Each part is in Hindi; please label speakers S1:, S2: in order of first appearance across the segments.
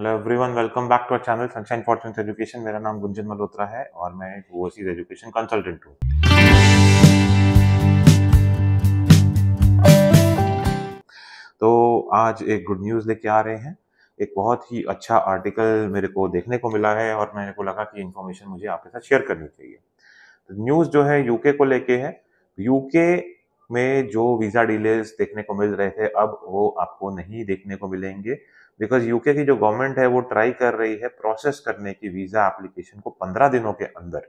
S1: hello everyone welcome back to our channel sunshine fortunes education मेरा नाम गुंजन मल्होत्रा है और मैं एक ओवरसीज एजुकेशन कंसल्टेंट हूँ तो आज एक गुड न्यूज़ लेके आ रहे हैं एक बहुत ही अच्छा आर्टिकल मेरे को देखने को मिला है और मेरे को लगा कि इन्फॉर्मेशन मुझे आपके साथ शेयर करनी चाहिए तो न्यूज़ जो है यूके को लेके है यूके में जो वीज़ा डिलेज देखने को मिल रहे थे अब वो आपको नहीं देखने को मिलेंगे बिकॉज यूके की जो गवर्नमेंट है वो ट्राई कर रही है प्रोसेस करने की वीज़ा एप्लीकेशन को पंद्रह दिनों के अंदर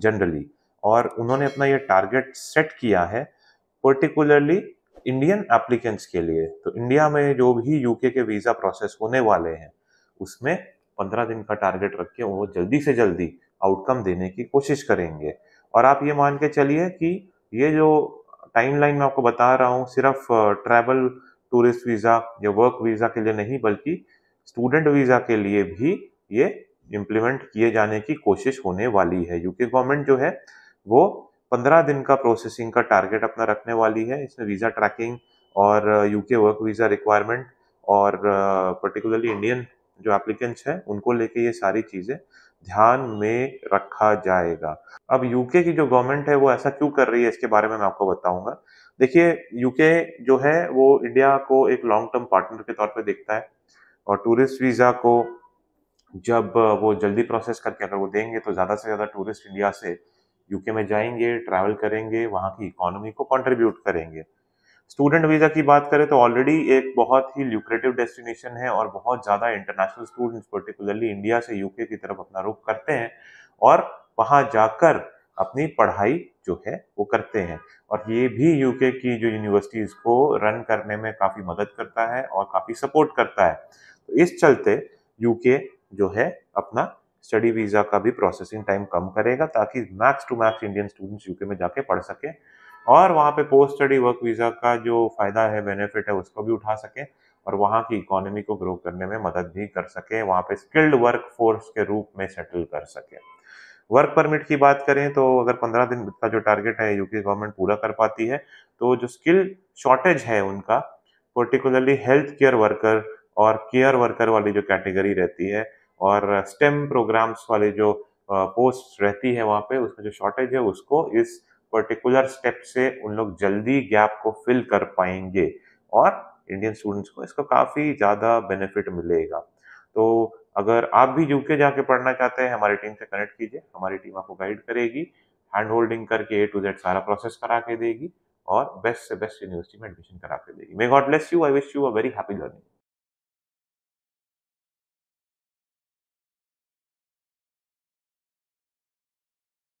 S1: जनरली और उन्होंने अपना ये टारगेट सेट किया है पर्टिकुलरली इंडियन एप्लीकेंट्स के लिए तो इंडिया में जो भी यूके के वीज़ा प्रोसेस होने वाले हैं उसमें पंद्रह दिन का टारगेट रख के वो जल्दी से जल्दी आउटकम देने की कोशिश करेंगे और आप ये मान के चलिए कि ये जो टाइमलाइन मैं आपको बता रहा हूँ सिर्फ ट्रैवल टूरिस्ट वीज़ा या वर्क वीज़ा के लिए नहीं बल्कि स्टूडेंट वीज़ा के लिए भी ये इम्प्लीमेंट किए जाने की कोशिश होने वाली है यूके गवर्नमेंट जो है वो पंद्रह दिन का प्रोसेसिंग का टारगेट अपना रखने वाली है इसमें वीज़ा ट्रैकिंग और यूके वर्क वीज़ा रिक्वायरमेंट और पर्टिकुलरली uh, इंडियन जो एप्लीकेंट्स हैं उनको लेके ये सारी चीज़ें ध्यान में रखा जाएगा अब यूके की जो गवर्नमेंट है वो ऐसा क्यों कर रही है इसके बारे में मैं आपको बताऊंगा देखिए यूके जो है वो इंडिया को एक लॉन्ग टर्म पार्टनर के तौर पे देखता है और टूरिस्ट वीज़ा को जब वो जल्दी प्रोसेस करके अगर वो देंगे तो ज़्यादा से ज़्यादा टूरिस्ट इंडिया से यूके में जाएंगे ट्रैवल करेंगे वहाँ की इकोनॉमी को कंट्रीब्यूट करेंगे स्टूडेंट वीज़ा की बात करें तो ऑलरेडी एक बहुत ही ल्यूक्रेटिव डेस्टिनेशन है और बहुत ज़्यादा इंटरनेशनल स्टूडेंट्स पर्टिकुलरली इंडिया से यूके की तरफ अपना रुख करते हैं और वहां जाकर अपनी पढ़ाई जो है वो करते हैं और ये भी यूके की जो यूनिवर्सिटीज़ को रन करने में काफ़ी मदद करता है और काफ़ी सपोर्ट करता है तो इस चलते यूके जो है अपना स्टडी वीज़ा का भी प्रोसेसिंग टाइम कम करेगा ताकि max to max Indian students UK में जाके पढ़ सकें और वहाँ पे पोस्ट स्टडी वर्क वीज़ा का जो फ़ायदा है बेनिफिट है उसको भी उठा सकें और वहाँ की इकोनॉमी को ग्रो करने में मदद भी कर सके वहाँ पे स्किल्ड वर्क फोर्स के रूप में सेटल कर सके वर्क परमिट की बात करें तो अगर पंद्रह दिन का जो टारगेट है यूके गवर्नमेंट पूरा कर पाती है तो जो स्किल शॉर्टेज है उनका पर्टिकुलरली हेल्थ केयर वर्कर और केयर वर्कर वाली जो कैटेगरी रहती है और स्टेम प्रोग्राम्स वाले जो पोस्ट रहती है वहाँ पे उसका जो शॉर्टेज है उसको इस पर्टिकुलर स्टेप से उन लोग जल्दी गैप को फिल कर पाएंगे और इंडियन स्टूडेंट्स को इसका काफ़ी ज़्यादा बेनिफिट मिलेगा तो अगर आप भी यूके जाके पढ़ना चाहते हैं हमारी टीम से कनेक्ट कीजिए हमारी टीम आपको गाइड करेगी हैंड होल्डिंग करके ए टू जेड सारा प्रोसेस करा के देगी और बेस्ट से बेस्ट यूनिवर्सिटी में एडमिशन करा के देगी may god bless you I wish you a very happy learning